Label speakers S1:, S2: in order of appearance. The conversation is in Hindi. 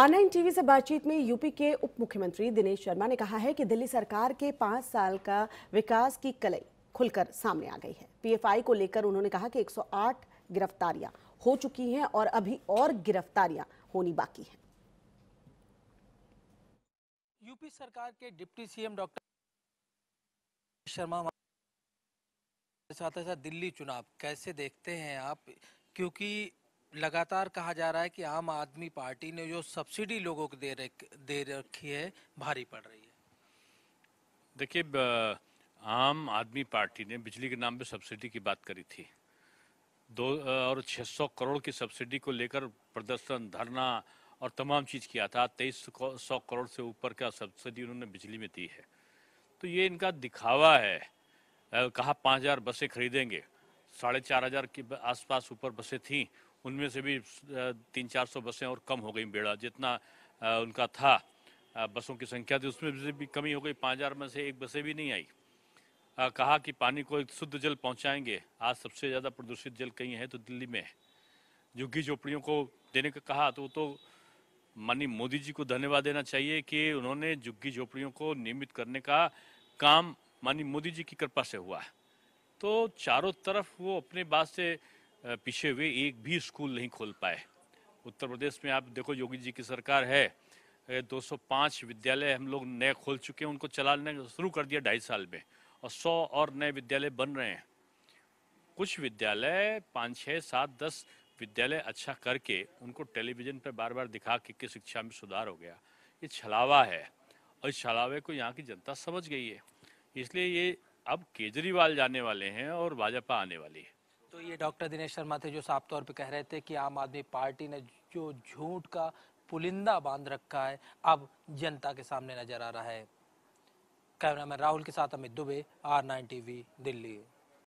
S1: ऑनलाइन टीवी से बातचीत में यूपी के उप मुख्यमंत्री दिनेश शर्मा ने कहा है कि दिल्ली सरकार के पांच साल का विकास की कलई खुलकर सामने आ गई है पीएफआई को लेकर उन्होंने कहा कि 108 गिरफ्तारियां हो चुकी हैं और अभी और गिरफ्तारियां होनी बाकी हैं
S2: यूपी सरकार के डिप्टी सीएम डॉक्टर शर्मा साथ दिल्ली चुनाव कैसे देखते हैं आप क्योंकि लगातार कहा जा रहा है कि आम आदमी पार्टी ने जो सब्सिडी लोगों को दे रख दे रखी है भारी पड़ रही है
S3: देखिए आम आदमी पार्टी ने बिजली के नाम पे सब्सिडी की बात करी थी दो और 600 करोड़ की सब्सिडी को लेकर प्रदर्शन धरना और तमाम चीज़ किया था तेईस सौ करोड़ से ऊपर का सब्सिडी उन्होंने बिजली में दी है तो ये इनका दिखावा है कहा पाँच हज़ार बसें खरीदेंगे साढ़े चार हजार के आसपास ऊपर बसें थीं उनमें से भी तीन चार सौ बसें और कम हो गई बेड़ा जितना उनका था बसों की संख्या थी उसमें से भी कमी हो गई पाँच हज़ार में से एक बसें भी नहीं आई कहा कि पानी को शुद्ध जल पहुंचाएंगे आज सबसे ज़्यादा प्रदूषित जल कहीं है तो दिल्ली में है झुग्गी झोपड़ियों को देने का कहा तो वो तो माननीय मोदी जी को धन्यवाद देना चाहिए कि उन्होंने झुग्गी झोपड़ियों को नियमित करने का काम माननीय मोदी जी की कृपा से हुआ है तो चारों तरफ वो अपने बात से पीछे हुए एक भी स्कूल नहीं खोल पाए उत्तर प्रदेश में आप देखो योगी जी की सरकार है 205 विद्यालय हम लोग नए खोल चुके हैं उनको चलाने शुरू कर दिया ढाई साल में और 100 और नए विद्यालय बन रहे हैं कुछ विद्यालय पाँच छः सात दस विद्यालय अच्छा करके उनको टेलीविज़न पर बार बार दिखा के कि शिक्षा में सुधार हो गया ये छलावा है और इस छलावे को यहाँ की जनता समझ गई है इसलिए ये अब केजरीवाल जाने वाले हैं और भाजपा आने वाली है
S2: तो ये डॉक्टर दिनेश शर्मा थे जो साफ तौर पे कह रहे थे कि आम आदमी पार्टी ने जो झूठ का पुलिंदा बांध रखा है अब जनता के सामने नजर आ रहा है कैमरामैन राहुल के साथ Amit Dubey R nine TV Delhi